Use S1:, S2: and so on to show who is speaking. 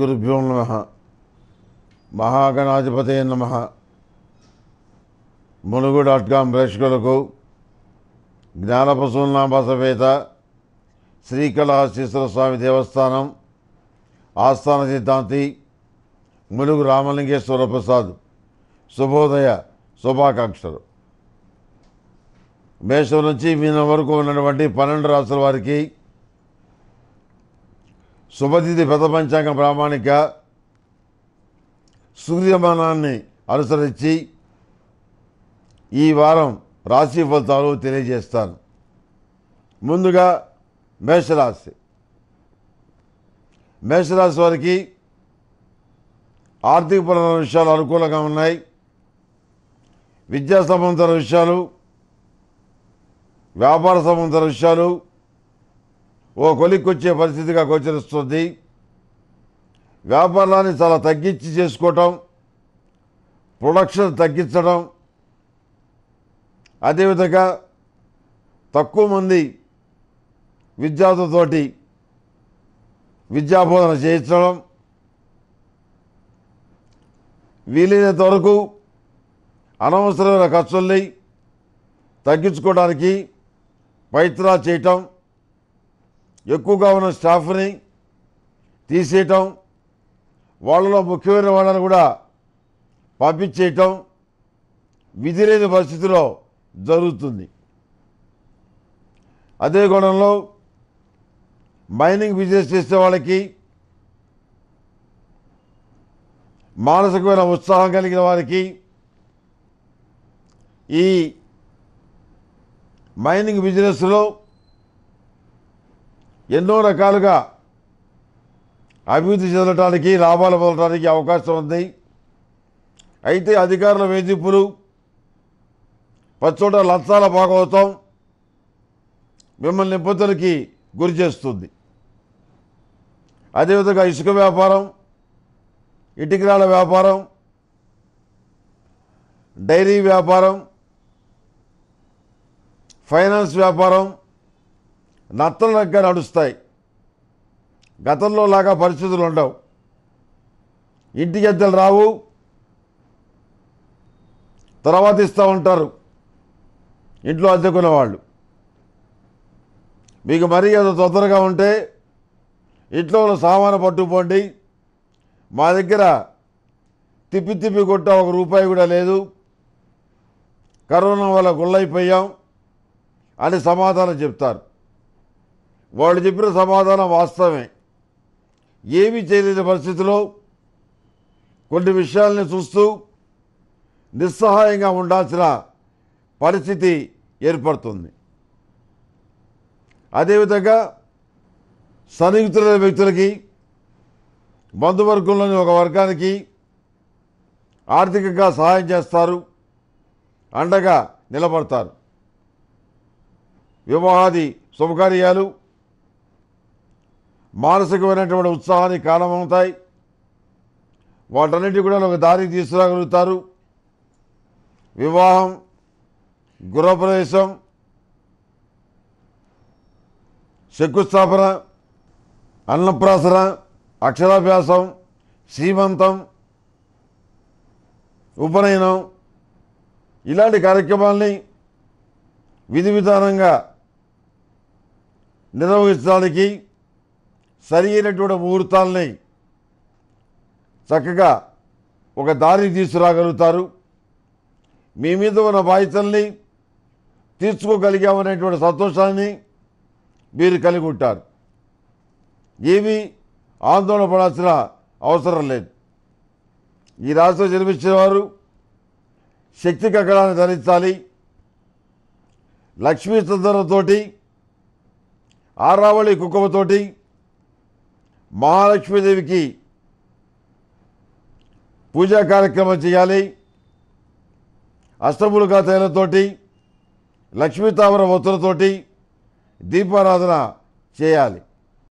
S1: శ్రీగురుభ్యో నమ మహాగణాధిపతే నమ మునుగు డాట్ కామ్ ప్రేక్షకులకు జ్ఞానపశూనాభాసవేత శ్రీకళాశీశ్వర స్వామి దేవస్థానం ఆస్థాన సిద్ధాంతి మునుగు రామలింగేశ్వర ప్రసాద్ శుభోదయ శుభాకాంక్షలు మేషం నుంచి మీన వరకు ఉన్నటువంటి పన్నెండు రాసుల వారికి శుభతిథి పెద్ద పంచాంగం ప్రామాణిక సూర్యమానాన్ని అనుసరించి ఈ వారం రాశి ఫలితాలు తెలియజేస్తాను ముందుగా మేషరాశి మేషరాశి వారికి ఆర్థిక పరమైన విషయాలు అనుకూలంగా ఉన్నాయి విద్యా సంబంధమైన విషయాలు వ్యాపార సంబంధమైన విషయాలు ఓ కొలిక్కొచ్చే పరిస్థితిగా గోచరిస్తుంది వ్యాపారాన్ని చాలా తగ్గించి చేసుకోవటం ప్రొడక్షన్ తగ్గించడం అదేవిధంగా తక్కువ మంది విద్యార్థులతోటి విద్యాబోధన చేయించడం వీలైనంత వరకు అనవసరమైన ఖర్చుల్ని తగ్గించుకోవడానికి ప్రయత్నాలు చేయటం ఎక్కువగా ఉన్న స్టాఫ్ని తీసేయటం వాళ్ళలో ముఖ్యమైన వాళ్ళని కూడా పంపించేయటం విధి లేని పరిస్థితిలో జరుగుతుంది అదే గుణంలో మైనింగ్ బిజినెస్ చేసే వాళ్ళకి మానసికమైన ఉత్సాహం కలిగిన వారికి ఈ మైనింగ్ బిజినెస్లో ఎన్నో రకాలుగా అభివృద్ధి చెందడానికి లాభాలు పొందడానికి అవకాశం ఉంది అయితే అధికారుల వేధింపులు పచ్చోట లంచాల భాగవతం మిమ్మల్ని ఇబ్బందులకి గురి చేస్తుంది అదేవిధంగా ఇసుక వ్యాపారం ఇటుకరాల వ్యాపారం డైరీ వ్యాపారం ఫైనాన్స్ వ్యాపారం దగ్గర నడుస్తాయి గతంలో లాగా పరిస్థితులు ఉండవు ఇంటి గద్దెలు రావు తర్వాత ఇస్తూ ఉంటారు ఇంట్లో అద్దెకున్న వాళ్ళు మీకు మరీ ఏదో తొందరగా ఉంటే ఇంట్లో ఉన్న సామాను పట్టుకుపోండి మా దగ్గర తిప్పి తిప్పి కొట్టా ఒక రూపాయి కూడా లేదు కరోనా వల్ల గుళ్ళైపోయాం అని సమాధానం చెప్తారు వాళ్ళు చెప్పిన సమాధానం వాస్తవమే ఏమీ చేయలేని పరిస్థితిలో కొన్ని విషయాలని చూస్తూ నిస్సహాయంగా ఉండాల్సిన పరిస్థితి ఏర్పడుతుంది అదేవిధంగా సన్నిహితులైన వ్యక్తులకి బంధువర్గంలోని ఒక వర్గానికి ఆర్థికంగా సహాయం చేస్తారు అండగా నిలబడతారు వివాహాది శుభకార్యాలు మానసికమైనటువంటి ఉత్సాహానికి కారణమవుతాయి వాటన్నిటి కూడా ఒక దారి తీసుకురాగలుగుతారు వివాహం గృహప్రవేశం శంకుస్థాపన అన్నప్రాసన అక్షరాభ్యాసం శ్రీమంతం ఉపనయనం ఇలాంటి కార్యక్రమాల్ని విధి విధానంగా నిర్వహించడానికి సరి అయినటువంటి ముహూర్తాలని చక్కగా ఒక దారి తీసుకురాగలుగుతారు మీ మీద ఉన్న బాధ్యతల్ని తీర్చుకోగలిగామనేటువంటి సంతోషాన్ని మీరు కలిగి ఉంటారు ఏమీ ఆందోళన పడాల్సిన అవసరం లేదు ఈ రాష్ట్రం జన్మించిన వారు శక్తి కక్కడాన్ని ధరించాలి లక్ష్మీ చందనంతోటి ఆరావళి కుక్కమతోటి మహాలక్ష్మీదేవికి పూజా కార్యక్రమం చేయాలి అష్టములుగా తైలతోటి లక్ష్మీతామర ఒత్తులతోటి దీపారాధన చేయాలి